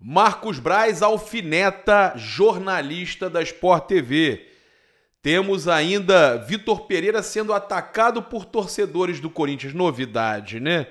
Marcos Braz, alfineta, jornalista da Sport TV. Temos ainda Vitor Pereira sendo atacado por torcedores do Corinthians. Novidade, né?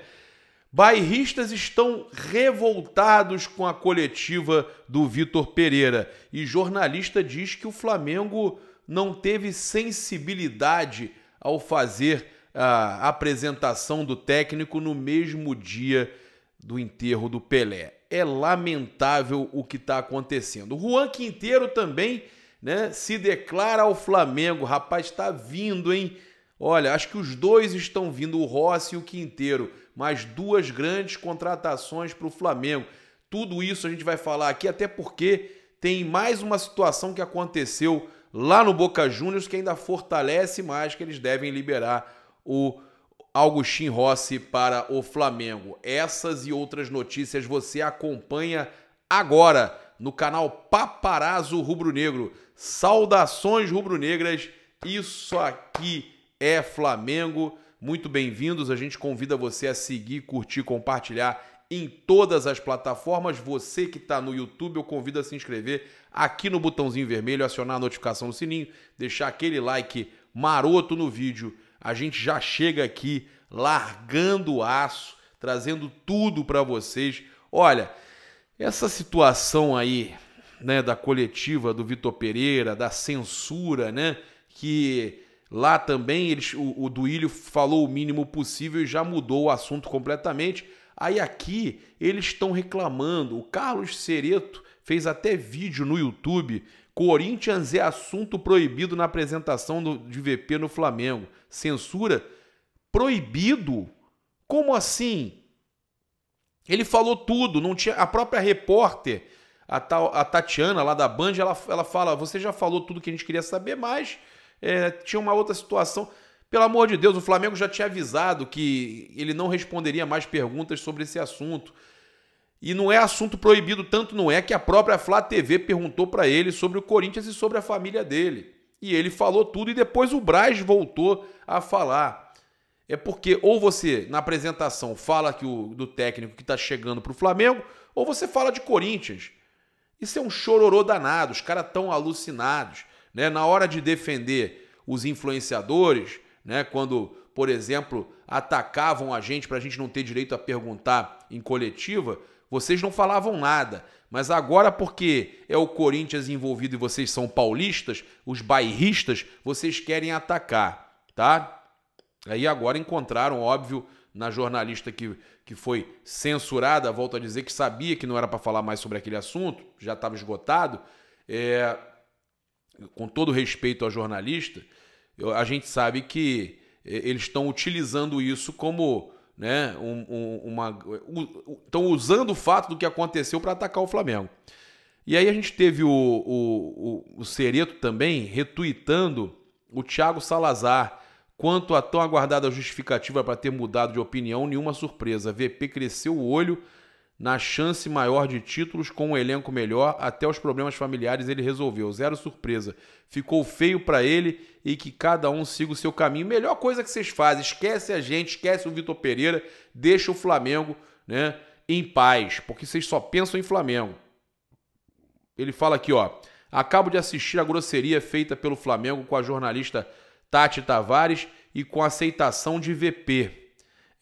Bairristas estão revoltados com a coletiva do Vitor Pereira. E jornalista diz que o Flamengo não teve sensibilidade ao fazer a apresentação do técnico no mesmo dia do enterro do Pelé é lamentável o que está acontecendo. O Juan Quinteiro também né, se declara ao Flamengo. Rapaz, está vindo, hein? Olha, acho que os dois estão vindo, o Rossi e o Quinteiro. Mais duas grandes contratações para o Flamengo. Tudo isso a gente vai falar aqui, até porque tem mais uma situação que aconteceu lá no Boca Juniors que ainda fortalece mais que eles devem liberar o Augustin Rossi para o Flamengo. Essas e outras notícias você acompanha agora no canal Paparazzo Rubro Negro. Saudações rubro-negras, isso aqui é Flamengo. Muito bem-vindos, a gente convida você a seguir, curtir, compartilhar em todas as plataformas. Você que está no YouTube, eu convido a se inscrever aqui no botãozinho vermelho, acionar a notificação do sininho, deixar aquele like maroto no vídeo a gente já chega aqui largando o aço, trazendo tudo para vocês. Olha, essa situação aí, né, da coletiva do Vitor Pereira, da censura, né, que lá também eles, o, o Duílio falou o mínimo possível e já mudou o assunto completamente. Aí aqui eles estão reclamando. O Carlos Cereto fez até vídeo no YouTube Corinthians é assunto proibido na apresentação do, de VP no Flamengo. Censura proibido? Como assim? Ele falou tudo, não tinha a própria repórter, a, tal, a Tatiana lá da Band, ela, ela fala: "Você já falou tudo que a gente queria saber, mas é, tinha uma outra situação. Pelo amor de Deus, o Flamengo já tinha avisado que ele não responderia mais perguntas sobre esse assunto. E não é assunto proibido, tanto não é que a própria Flá TV perguntou para ele sobre o Corinthians e sobre a família dele. E ele falou tudo e depois o Braz voltou a falar. É porque ou você, na apresentação, fala que o, do técnico que está chegando para o Flamengo, ou você fala de Corinthians. Isso é um chororô danado, os caras estão alucinados. Né? Na hora de defender os influenciadores, né? quando, por exemplo, atacavam a gente para a gente não ter direito a perguntar em coletiva, vocês não falavam nada, mas agora porque é o Corinthians envolvido e vocês são paulistas, os bairristas, vocês querem atacar, tá? Aí agora encontraram, óbvio, na jornalista que, que foi censurada, volto a dizer que sabia que não era para falar mais sobre aquele assunto, já estava esgotado. É, com todo respeito à jornalista, a gente sabe que é, eles estão utilizando isso como né? Um, um, uma, estão usando o fato do que aconteceu para atacar o Flamengo. E aí a gente teve o, o, o, o Cereto também retuitando o Thiago Salazar. Quanto à tão aguardada justificativa para ter mudado de opinião, nenhuma surpresa. VP cresceu o olho na chance maior de títulos, com um elenco melhor, até os problemas familiares ele resolveu. Zero surpresa. Ficou feio para ele e que cada um siga o seu caminho. Melhor coisa que vocês fazem, esquece a gente, esquece o Vitor Pereira, deixa o Flamengo, né, em paz, porque vocês só pensam em Flamengo. Ele fala aqui, ó: "Acabo de assistir a grosseria feita pelo Flamengo com a jornalista Tati Tavares e com a aceitação de VP.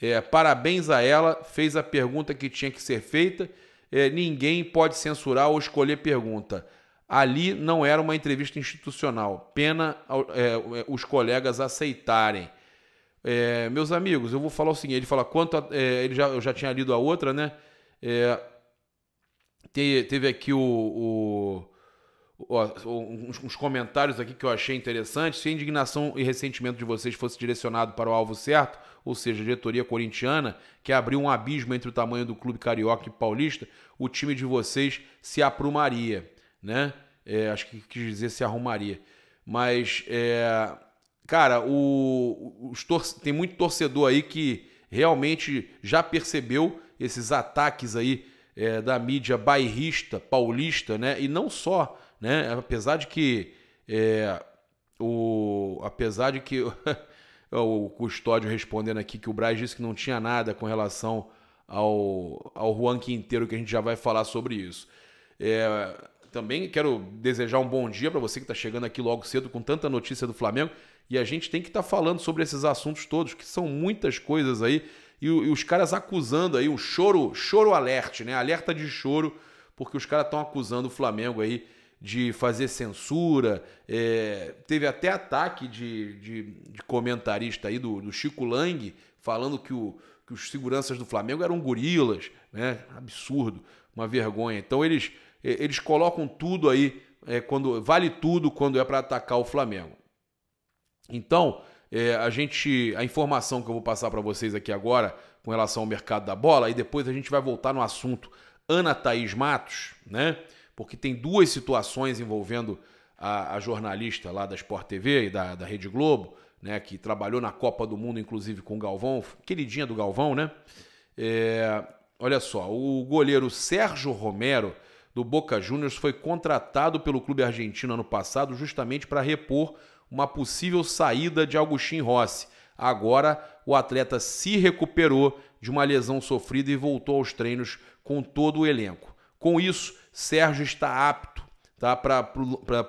É, parabéns a ela, fez a pergunta que tinha que ser feita. É, ninguém pode censurar ou escolher pergunta. Ali não era uma entrevista institucional. Pena é, é, os colegas aceitarem. É, meus amigos, eu vou falar o seguinte: ele fala quanto. A, é, ele já, eu já tinha lido a outra, né? É, te, teve aqui o, o uns, comentários aqui que eu achei interessante. Se a indignação e ressentimento de vocês fosse direcionado para o alvo certo, ou seja, a diretoria corintiana, que abriu um abismo entre o tamanho do clube carioca e paulista, o time de vocês se aprumaria, né? É, acho que quis dizer se arrumaria. Mas, é, cara, o, os tem muito torcedor aí que realmente já percebeu esses ataques aí é, da mídia bairrista, paulista, né? E não só né? Apesar de que é, o, apesar de que o Custódio respondendo aqui que o Braz disse que não tinha nada com relação ao, ao Juan Quinteiro, que a gente já vai falar sobre isso. É, também quero desejar um bom dia para você que está chegando aqui logo cedo com tanta notícia do Flamengo. E a gente tem que estar tá falando sobre esses assuntos todos, que são muitas coisas aí. E, e os caras acusando aí o choro, choro alerte, né? Alerta de choro, porque os caras estão acusando o Flamengo aí de fazer censura. É, teve até ataque de, de, de, comentarista aí do, do Chico Lang falando que, o, que os seguranças do Flamengo eram gorilas, né? Absurdo, uma vergonha. Então eles, é, eles colocam tudo aí, é, quando vale tudo quando é para atacar o Flamengo. Então, é, a gente, a informação que eu vou passar para vocês aqui agora com relação ao mercado da bola, e depois a gente vai voltar no assunto Ana Thaís Matos, né? porque tem duas situações envolvendo a, a jornalista lá da Sport TV e da, da Rede Globo, né, que trabalhou na Copa do Mundo, inclusive com o Galvão, queridinha do Galvão, né? É, olha só, o goleiro Sérgio Romero do Boca Juniors foi contratado pelo clube argentino ano passado justamente para repor uma possível saída de Agostinho Rossi. Agora, o atleta se recuperou de uma lesão sofrida e voltou aos treinos com todo o elenco. Com isso, Sérgio está apto tá? Eh,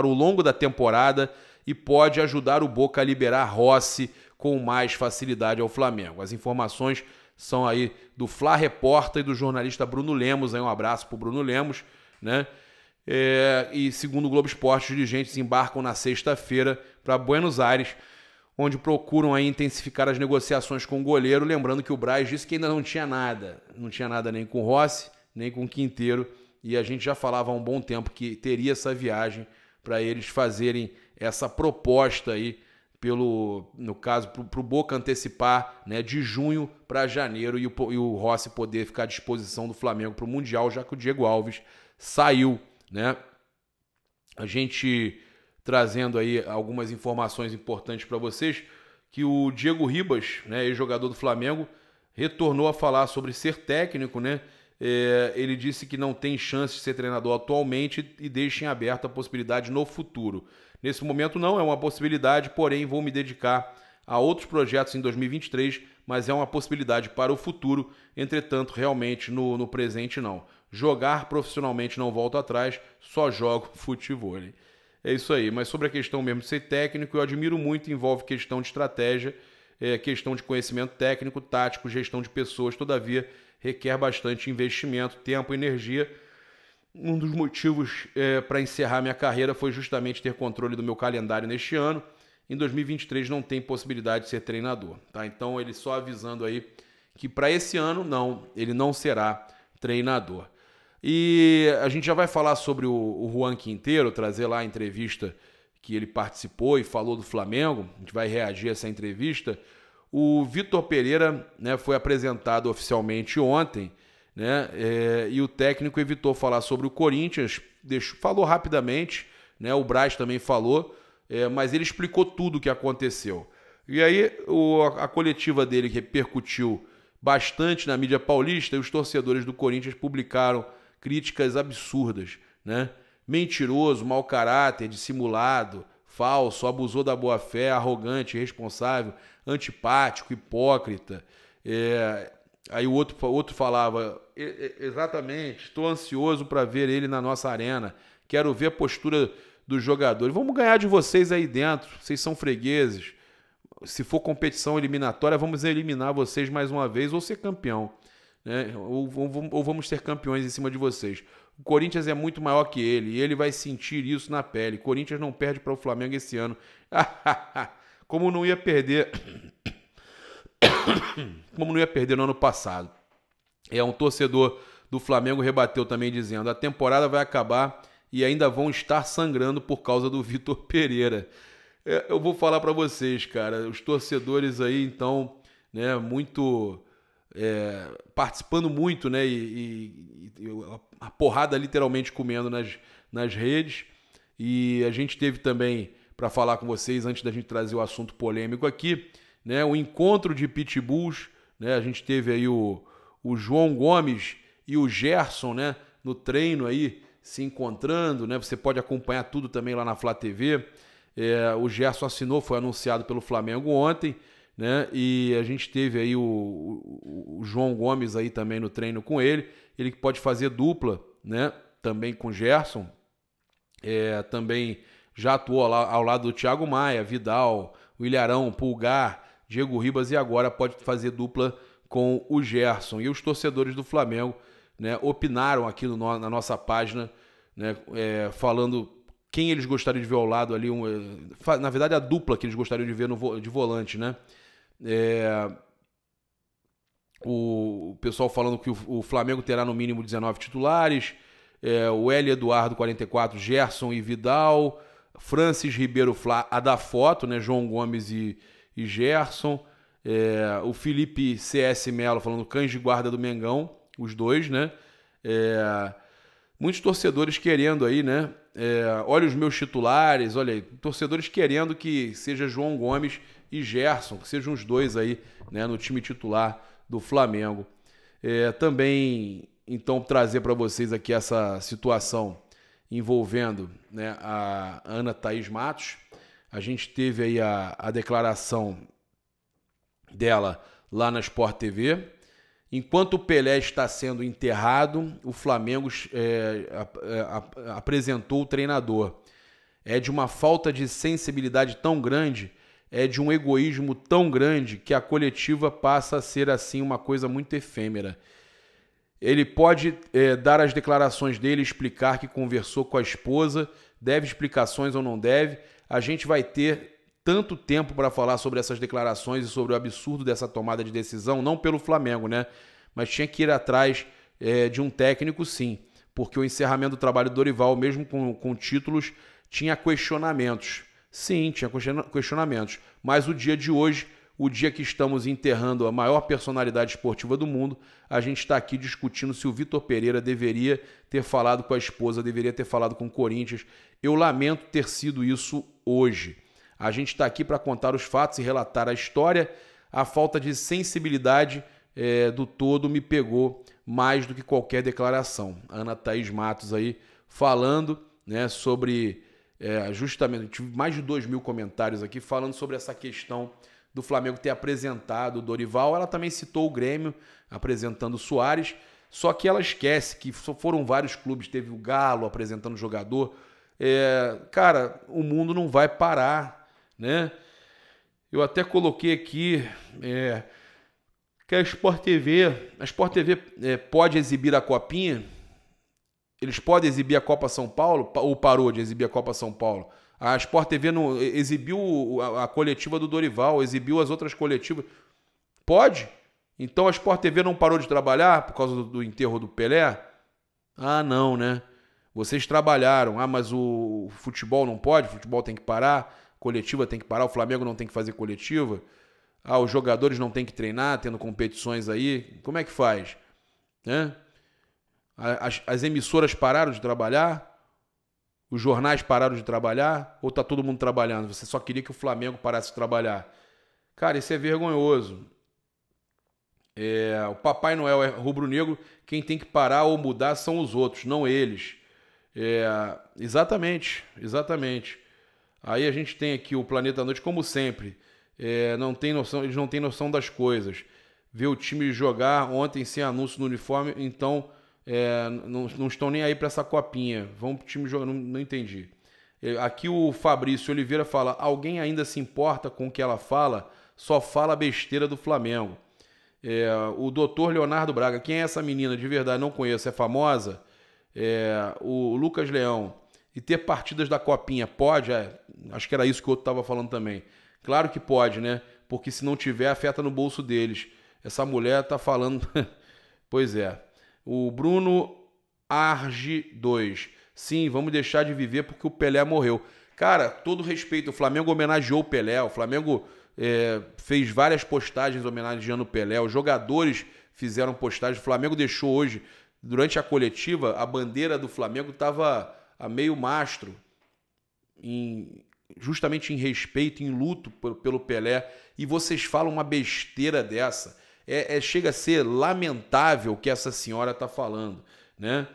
para o longo da temporada e pode ajudar o Boca a liberar Rossi com mais facilidade ao Flamengo. As informações são aí do Fla Repórter e do jornalista Bruno Lemos. Aí um abraço para Bruno Lemos, né? É, e segundo o Globo Esporte, os dirigentes embarcam na sexta-feira para Buenos Aires, onde procuram aí intensificar as negociações com o goleiro. Lembrando que o Braz disse que ainda não tinha nada, não tinha nada nem com o Rossi, nem com o Quinteiro. E a gente já falava há um bom tempo que teria essa viagem para eles fazerem essa proposta aí pelo, no caso, para o Boca antecipar né, de junho para janeiro e o, e o Rossi poder ficar à disposição do Flamengo para o Mundial, já que o Diego Alves saiu. Né? A gente trazendo aí algumas informações importantes para vocês, que o Diego Ribas, né, ex-jogador do Flamengo, retornou a falar sobre ser técnico, né? É, ele disse que não tem chance de ser treinador atualmente e deixa em aberto a possibilidade no futuro. Nesse momento não é uma possibilidade, porém vou me dedicar a outros projetos em 2023, mas é uma possibilidade para o futuro. Entretanto, realmente no, no presente não. Jogar profissionalmente não volto atrás, só jogo futebol. Hein? É isso aí. Mas sobre a questão mesmo de ser técnico, eu admiro muito, envolve questão de estratégia, é, questão de conhecimento técnico, tático, gestão de pessoas. Todavia, requer bastante investimento, tempo, energia. Um dos motivos é, para encerrar minha carreira foi justamente ter controle do meu calendário neste ano. Em 2023 não tem possibilidade de ser treinador, tá? Então ele só avisando aí que para esse ano não, ele não será treinador. E a gente já vai falar sobre o, o Juan Quinteiro, trazer lá a entrevista que ele participou e falou do Flamengo. A gente vai reagir a essa entrevista. O Vitor Pereira né, foi apresentado oficialmente ontem, né, é, e o técnico evitou falar sobre o Corinthians, deixou, falou rapidamente, né, o Braz também falou, é, mas ele explicou tudo o que aconteceu. E aí o, a, a coletiva dele repercutiu bastante na mídia paulista e os torcedores do Corinthians publicaram críticas absurdas, né? Mentiroso, mau caráter, dissimulado, falso, abusou da boa-fé, arrogante, irresponsável, antipático, hipócrita. É, aí o outro, outro falava: exatamente, estou ansioso para ver ele na nossa arena, quero ver a postura dos jogadores. Vamos ganhar de vocês aí dentro, vocês são fregueses. Se for competição eliminatória, vamos eliminar vocês mais uma vez ou ser campeão né? ou, ou, ou vamos ser campeões em cima de vocês. O Corinthians é muito maior que ele e ele vai sentir isso na pele. Corinthians não perde para o Flamengo esse ano. Como não ia perder. Como não ia perder no ano passado. É um torcedor do Flamengo rebateu também dizendo: "A temporada vai acabar e ainda vão estar sangrando por causa do Vitor Pereira". É, eu vou falar para vocês, cara, os torcedores aí então, né, muito é, participando muito, né? E, e, e, a porrada literalmente comendo nas, nas redes. E a gente teve também, para falar com vocês, antes da gente trazer o assunto polêmico aqui, né? O encontro de pitbulls, né? A gente teve aí o, o João Gomes e o Gerson, né? No treino aí, se encontrando, né? Você pode acompanhar tudo também lá na Flá TV. É, o Gerson assinou, foi anunciado pelo Flamengo ontem né? E a gente teve aí o, o, o João Gomes aí também no treino com ele. Ele que pode fazer dupla, né? Também com Gerson. É, também já atuou ao, ao lado do Thiago Maia, Vidal, o Ilharão, Pulgar, Diego Ribas e agora pode fazer dupla com o Gerson. E os torcedores do Flamengo né, opinaram aqui no, na nossa página, né, é, falando quem eles gostariam de ver ao lado ali. Um, é, na verdade, a dupla que eles gostariam de ver no, de volante, né? É, o, pessoal falando que o, Flamengo terá no mínimo 19 titulares. É, o L. Eduardo, 44, Gerson e Vidal. Francis Ribeiro Flá, a da foto, né? João Gomes e, e Gerson. É, o Felipe CS Melo falando cães de guarda do Mengão, os dois, né? É, muitos torcedores querendo aí, né? É, olha os meus titulares, olha aí, torcedores querendo que seja João Gomes e Gerson, que sejam os dois aí né, no time titular do Flamengo. É, também, então, trazer para vocês aqui essa situação envolvendo né, a Ana Thaís Matos. A gente teve aí a, a declaração dela lá na Sport TV. Enquanto o Pelé está sendo enterrado, o Flamengo é, é apresentou o treinador. É de uma falta de sensibilidade tão grande é de um egoísmo tão grande que a coletiva passa a ser assim uma coisa muito efêmera. Ele pode é, dar as declarações dele, explicar que conversou com a esposa, deve explicações ou não deve. A gente vai ter tanto tempo para falar sobre essas declarações e sobre o absurdo dessa tomada de decisão, não pelo Flamengo, né? Mas tinha que ir atrás é, de um técnico, sim, porque o encerramento do trabalho do Dorival, mesmo com, com títulos, tinha questionamentos. Sim, tinha questionamentos. Mas o dia de hoje, o dia que estamos enterrando a maior personalidade esportiva do mundo, a gente está aqui discutindo se o Vitor Pereira deveria ter falado com a esposa, deveria ter falado com o Corinthians. Eu lamento ter sido isso hoje. A gente está aqui para contar os fatos e relatar a história. A falta de sensibilidade é, do todo me pegou mais do que qualquer declaração. Ana Thaís Matos aí falando né, sobre é, justamente, tive mais de dois mil comentários aqui falando sobre essa questão do Flamengo ter apresentado o Dorival. Ela também citou o Grêmio apresentando o Soares, só que ela esquece que foram vários clubes, teve o Galo apresentando o jogador. É, cara, o mundo não vai parar, né? Eu até coloquei aqui é, que a Sport TV, a Sport TV é, pode exibir a copinha eles podem exibir a Copa São Paulo ou parou de exibir a Copa São Paulo? A Sport TV não, exibiu a, coletiva do Dorival, exibiu as outras coletivas. Pode? Então a Sport TV não parou de trabalhar por causa do, enterro do Pelé? Ah, não, né? Vocês trabalharam. Ah, mas o futebol não pode, o futebol tem que parar, coletiva tem que parar, o Flamengo não tem que fazer coletiva. Ah, os jogadores não têm que treinar, tendo competições aí. Como é que faz? Né? As, as emissoras pararam de trabalhar? Os jornais pararam de trabalhar? Ou tá todo mundo trabalhando? Você só queria que o Flamengo parasse de trabalhar? Cara, isso é vergonhoso. É, o Papai Noel é rubro-negro, quem tem que parar ou mudar são os outros, não eles. É, exatamente, exatamente. Aí a gente tem aqui o Planeta Noite, como sempre. É, não tem noção, eles não têm noção das coisas. Ver o time jogar ontem sem anúncio no uniforme, então é, não, não, estão nem aí para essa copinha. Vão pro time jogar. Não, não entendi. É, aqui o Fabrício Oliveira fala: alguém ainda se importa com o que ela fala? Só fala besteira do Flamengo. É, o doutor Leonardo Braga, quem é essa menina de verdade? Não conheço, é famosa. É, o Lucas Leão, e ter partidas da copinha, pode? É, acho que era isso que o outro estava falando também. Claro que pode, né? Porque se não tiver, afeta no bolso deles. Essa mulher tá falando. pois é. O Bruno Arge 2. Sim, vamos deixar de viver porque o Pelé morreu. Cara, todo respeito, o Flamengo homenageou o Pelé, o Flamengo é, fez várias postagens homenageando o Pelé, os jogadores fizeram postagens, o Flamengo deixou hoje, durante a coletiva, a bandeira do Flamengo estava a meio mastro, em, justamente em respeito, em luto pelo Pelé, e vocês falam uma besteira dessa. É, é, chega a ser lamentável o que essa senhora está falando, né?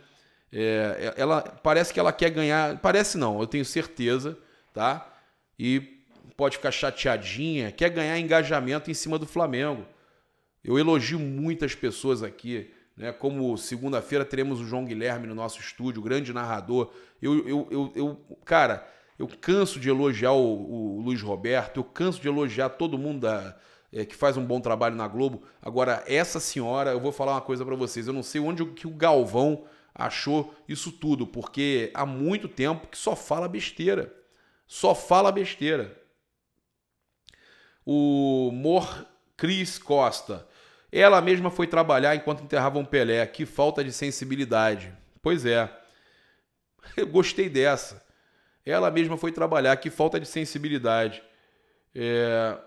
É, é, ela parece que ela quer ganhar, parece não, eu tenho certeza, tá? E pode ficar chateadinha, quer ganhar engajamento em cima do Flamengo. Eu elogio muitas pessoas aqui, né? Como segunda-feira teremos o João Guilherme no nosso estúdio, grande narrador. Eu, eu, eu, eu cara, eu canso de elogiar o, o Luiz Roberto, eu canso de elogiar todo mundo da é, que faz um bom trabalho na Globo. Agora, essa senhora, eu vou falar uma coisa para vocês. Eu não sei onde que o Galvão achou isso tudo, porque há muito tempo que só fala besteira. Só fala besteira. O Mor Cris Costa. Ela mesma foi trabalhar enquanto enterravam Pelé. Que falta de sensibilidade. Pois é. Eu gostei dessa. Ela mesma foi trabalhar. Que falta de sensibilidade. É...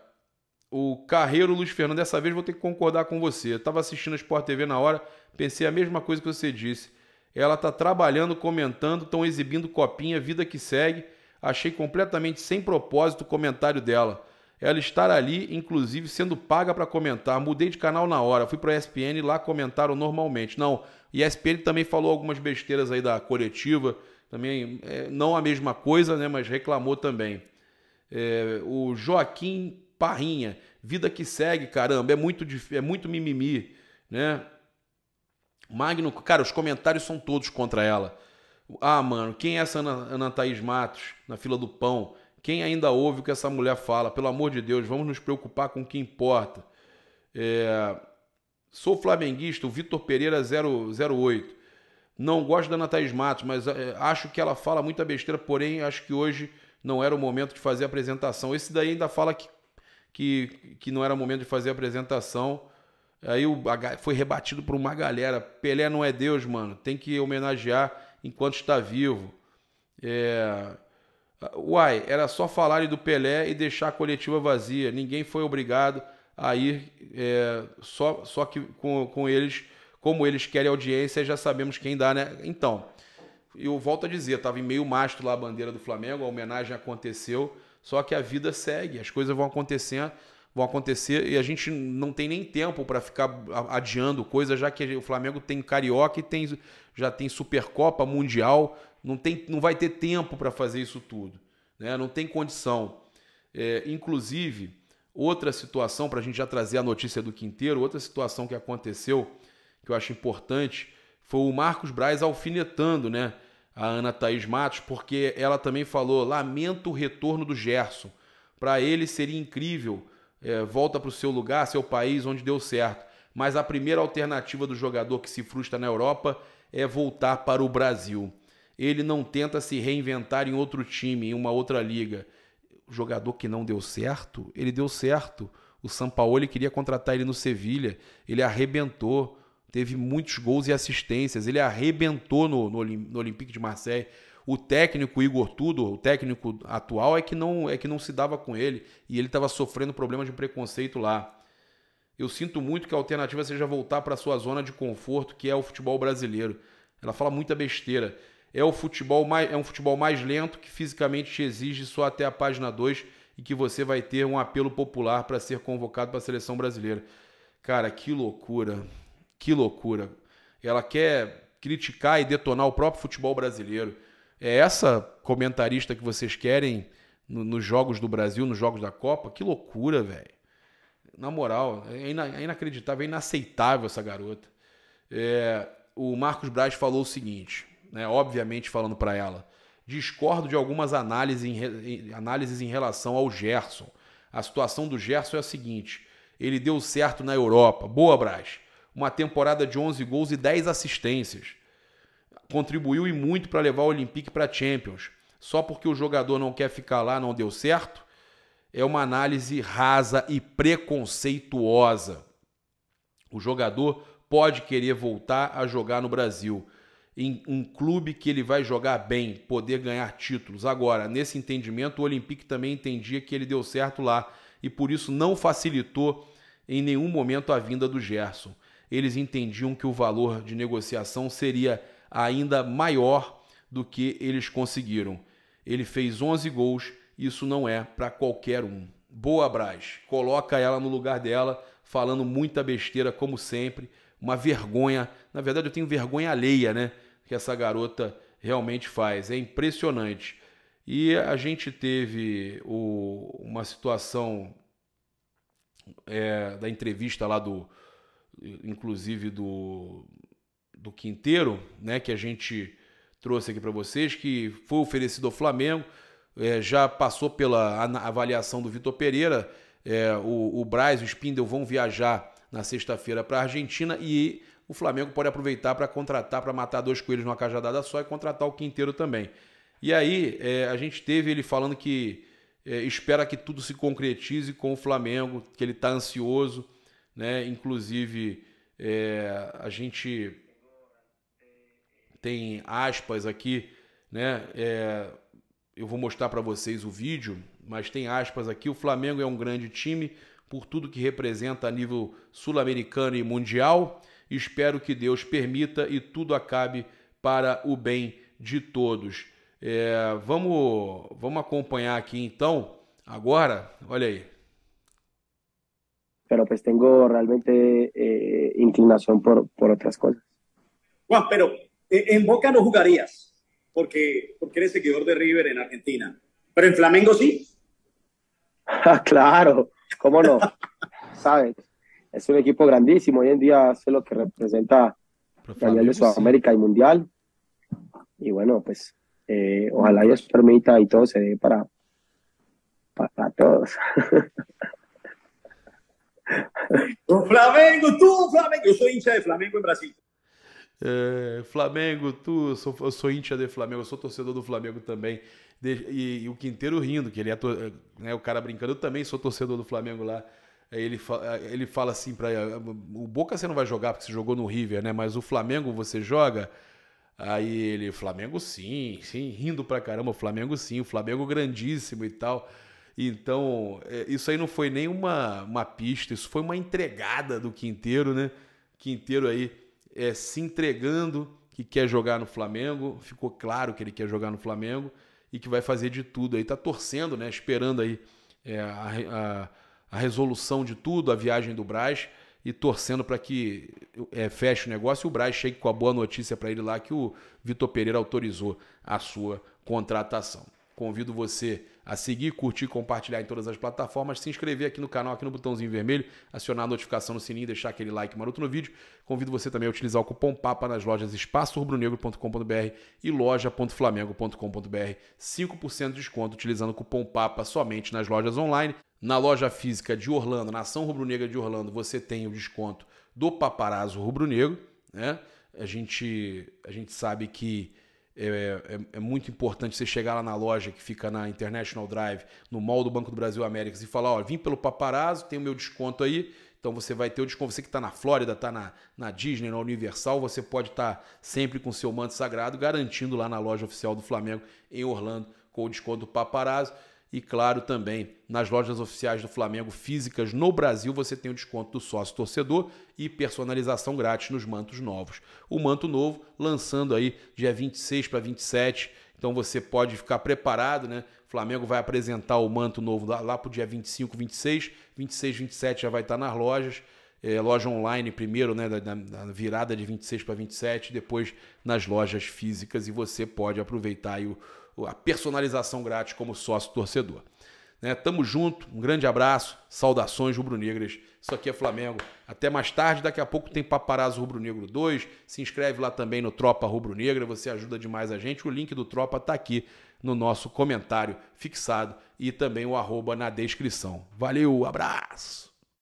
O Carreiro Luiz Fernando, dessa vez vou ter que concordar com você. Eu estava assistindo a Sport TV na hora, pensei a mesma coisa que você disse. Ela tá trabalhando, comentando, estão exibindo copinha, vida que segue. Achei completamente sem propósito o comentário dela. Ela estar ali, inclusive sendo paga para comentar. Mudei de canal na hora, fui para ESPN e lá comentaram normalmente. Não, ESPN também falou algumas besteiras aí da coletiva, também é, não a mesma coisa, né, mas reclamou também. É, o Joaquim parrinha. Vida que segue, caramba, é muito, é muito mimimi, né? Magno, cara, os comentários são todos contra ela. Ah, mano, quem é essa Ana, Ana Thaís Matos na fila do pão? Quem ainda ouve o que essa mulher fala? Pelo amor de Deus, vamos nos preocupar com o que importa. É... Sou flamenguista, o Vitor Pereira 008. Não gosto da Ana Thaís Matos, mas é, acho que ela fala muita besteira, porém acho que hoje não era o momento de fazer a apresentação. Esse daí ainda fala que que, que não era momento de fazer a apresentação. Aí o, foi rebatido por uma galera. Pelé não é Deus, mano. Tem que homenagear enquanto está vivo. É... Uai, era só falar do Pelé e deixar a coletiva vazia. Ninguém foi obrigado a ir é... só, só que com, com eles, como eles querem audiência, já sabemos quem dá, né? Então, eu volto a dizer, estava em meio mastro lá a bandeira do Flamengo, a homenagem aconteceu. Só que a vida segue, as coisas vão acontecendo, vão acontecer e a gente não tem nem tempo para ficar adiando coisas, já que o Flamengo tem carioca e tem, já tem Supercopa Mundial, não, tem, não vai ter tempo para fazer isso tudo, né? Não tem condição. É, inclusive, outra situação para a gente já trazer a notícia do Quinteiro, outra situação que aconteceu que eu acho importante foi o Marcos Braz alfinetando, né? a Ana Thaís Matos, porque ela também falou: lamento o retorno do Gerson. Para ele seria incrível, é, volta para o seu lugar, seu país, onde deu certo. Mas a primeira alternativa do jogador que se frustra na Europa é voltar para o Brasil. Ele não tenta se reinventar em outro time, em uma outra liga. O jogador que não deu certo, ele deu certo. O Sampaoli queria contratar ele no Sevilha, ele arrebentou teve muitos gols e assistências. Ele arrebentou no, no, no Olympique de Marseille. O técnico Igor Tudor, o técnico atual, é que não é que não se dava com ele e ele estava sofrendo problemas de preconceito lá. Eu sinto muito que a alternativa seja voltar para sua zona de conforto, que é o futebol brasileiro. Ela fala muita besteira. É o futebol mais, é um futebol mais lento que fisicamente te exige só até a página 2 e que você vai ter um apelo popular para ser convocado para a seleção brasileira. Cara, que loucura. Que loucura. Ela quer criticar e detonar o próprio futebol brasileiro. É essa comentarista que vocês querem no, nos jogos do Brasil, nos jogos da Copa? Que loucura, velho. Na moral, é, ina é, inacreditável, é inaceitável essa garota. É, o Marcos Braz falou o seguinte, né, obviamente falando para ela, discordo de algumas análises em, análises em relação ao Gerson. A situação do Gerson é a seguinte, ele deu certo na Europa. Boa, Braz uma temporada de 11 gols e 10 assistências. Contribuiu e muito para levar o Olympique para Champions. Só porque o jogador não quer ficar lá, não deu certo? É uma análise rasa e preconceituosa. O jogador pode querer voltar a jogar no Brasil, em um clube que ele vai jogar bem, poder ganhar títulos. Agora, nesse entendimento, o Olympique também entendia que ele deu certo lá e por isso não facilitou em nenhum momento a vinda do Gerson eles entendiam que o valor de negociação seria ainda maior do que eles conseguiram. Ele fez 11 gols, isso não é para qualquer um. Boa, Braz. Coloca ela no lugar dela, falando muita besteira como sempre, uma vergonha. Na verdade, eu tenho vergonha alheia, né? Que essa garota realmente faz. É impressionante. E a gente teve o, uma situação é, da entrevista lá do, inclusive do, do Quinteiro, né, que a gente trouxe aqui para vocês, que foi oferecido ao Flamengo, é, já passou pela avaliação do Vitor Pereira. É, o, o Braz e o Spindel vão viajar na sexta-feira para a Argentina e o Flamengo pode aproveitar para contratar, para matar dois coelhos numa cajadada só e contratar o Quinteiro também. E aí é, a gente teve ele falando que é, espera que tudo se concretize com o Flamengo, que ele está ansioso, né? Inclusive é, a gente tem aspas aqui, né? É, eu vou mostrar para vocês o vídeo, mas tem aspas aqui. O Flamengo é um grande time por tudo que representa a nível sul-americano e mundial. Espero que Deus permita e tudo acabe para o bem de todos. É, vamos, vamos acompanhar aqui então, agora, olha aí. pero pues tengo realmente eh, inclinación por, por otras cosas. Juan, pero eh, en Boca no jugarías, porque, porque eres seguidor de River en Argentina, pero en Flamengo sí. claro, cómo no, sabes, es un equipo grandísimo, hoy en día hace lo que representa a nivel de Sudamérica y Mundial, y bueno, pues eh, ojalá Dios permita y todo se dé para, para todos. O Flamengo, tu, Flamengo. Eu sou índia de Flamengo em Brasil. É, Flamengo, tu, eu sou, eu sou íntia de Flamengo, eu sou torcedor do Flamengo também. De, e, e, o Quinteiro rindo, que ele é né, o cara brincando, eu também sou torcedor do Flamengo lá. Ele, ele fala assim para o Boca você não vai jogar porque você jogou no River, né? Mas o Flamengo você joga? Aí ele, Flamengo sim, sim, rindo pra caramba, Flamengo sim, o Flamengo grandíssimo e tal. Então, é, isso aí não foi nem uma, uma pista, isso foi uma entregada do Quinteiro, né? Quinteiro aí é, se entregando que quer jogar no Flamengo, ficou claro que ele quer jogar no Flamengo e que vai fazer de tudo aí, tá torcendo, né? Esperando aí é, a, a, a, resolução de tudo, a viagem do Braz e torcendo para que é, feche o negócio e o Braz chegue com a boa notícia para ele lá que o Vitor Pereira autorizou a sua contratação. Convido você a seguir, curtir, compartilhar em todas as plataformas, se inscrever aqui no canal, aqui no botãozinho vermelho, acionar a notificação no sininho, deixar aquele like maroto no vídeo. Convido você também a utilizar o cupom PAPA nas lojas espaçorubronegro.com.br e loja.flamengo.com.br. 5% de desconto utilizando o cupom PAPA somente nas lojas online. Na loja física de Orlando, na Ação Rubro-Negra de Orlando, você tem o desconto do Paparazzo Rubro-Negro, né? A gente, a gente sabe que é, é, é, muito importante você chegar lá na loja que fica na International Drive, no mall do Banco do Brasil Américas e falar, ó, vim pelo paparazzo, tem o meu desconto aí, então você vai ter o desconto. Você que está na Flórida, está na, na Disney, na Universal, você pode estar tá sempre com seu manto sagrado, garantindo lá na loja oficial do Flamengo, em Orlando, com o desconto do paparazzo. E claro, também nas lojas oficiais do Flamengo físicas no Brasil você tem o desconto do sócio torcedor e personalização grátis nos mantos novos. O manto novo lançando aí dia 26 para 27, então você pode ficar preparado, né? O Flamengo vai apresentar o manto novo lá, lá para o dia 25, 26, 26, 27 já vai estar tá nas lojas. É, loja online primeiro, né, da, da virada de 26 para 27, depois nas lojas físicas e você pode aproveitar o, a personalização grátis como sócio torcedor. Né? Tamo junto, um grande abraço, saudações rubro-negras. Isso aqui é Flamengo. Até mais tarde, daqui a pouco tem Paparazzo Rubro-Negro 2. Se inscreve lá também no Tropa Rubro-Negra, você ajuda demais a gente. O link do Tropa tá aqui no nosso comentário fixado e também o arroba na descrição. Valeu, abraço!